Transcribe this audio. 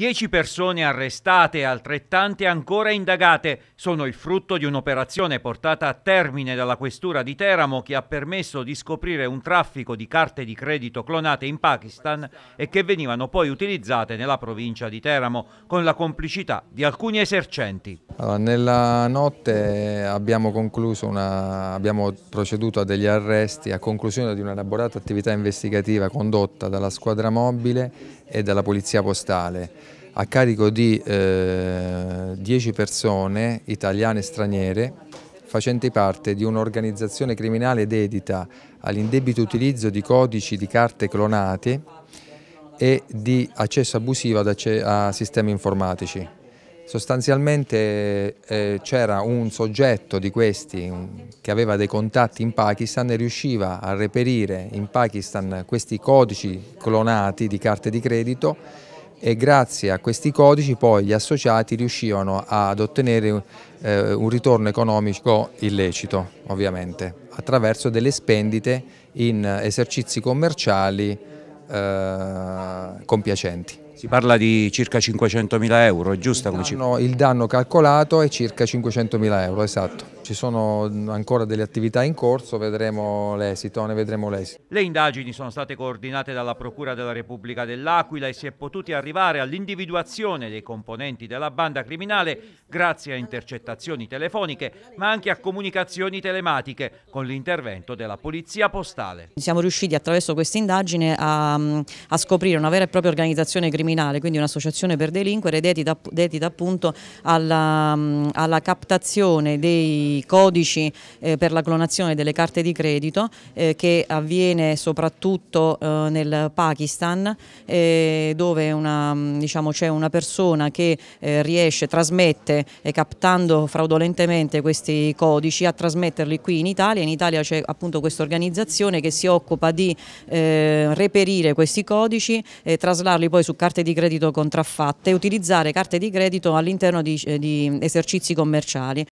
Dieci persone arrestate e altrettante ancora indagate sono il frutto di un'operazione portata a termine dalla Questura di Teramo che ha permesso di scoprire un traffico di carte di credito clonate in Pakistan e che venivano poi utilizzate nella provincia di Teramo con la complicità di alcuni esercenti. Allora, nella notte abbiamo, una, abbiamo proceduto a degli arresti a conclusione di un'elaborata attività investigativa condotta dalla squadra mobile e dalla Polizia Postale a carico di 10 eh, persone italiane e straniere facenti parte di un'organizzazione criminale dedita all'indebito utilizzo di codici di carte clonate e di accesso abusivo a sistemi informatici. Sostanzialmente eh, c'era un soggetto di questi un, che aveva dei contatti in Pakistan e riusciva a reperire in Pakistan questi codici clonati di carte di credito e grazie a questi codici poi gli associati riuscivano ad ottenere eh, un ritorno economico illecito ovviamente attraverso delle spendite in esercizi commerciali eh, compiacenti. Si parla di circa 500.000 euro, è giusta come cifra? Il danno calcolato è circa 500.000 euro, esatto. Ci sono ancora delle attività in corso, vedremo l'esito, ne vedremo l'esito. Le indagini sono state coordinate dalla Procura della Repubblica dell'Aquila e si è potuti arrivare all'individuazione dei componenti della banda criminale grazie a intercettazioni telefoniche, ma anche a comunicazioni telematiche con l'intervento della Polizia Postale. Siamo riusciti attraverso questa indagine a, a scoprire una vera e propria organizzazione criminale criminale, quindi un'associazione per delinquere dedita, dedita appunto alla, mm, alla, captazione dei codici eh, per la clonazione delle carte di credito eh, che avviene soprattutto eh, nel Pakistan eh, dove mm, diciamo c'è diciamo, una persona che eh, riesce, trasmette eh, captando fraudolentemente questi codici a trasmetterli qui in Italia, in Italia c'è appunto questa organizzazione che si occupa di reperire questi codici, e traslarli poi su carte carte di credito contraffatte e utilizzare carte di credito all'interno di, eh, di esercizi commerciali.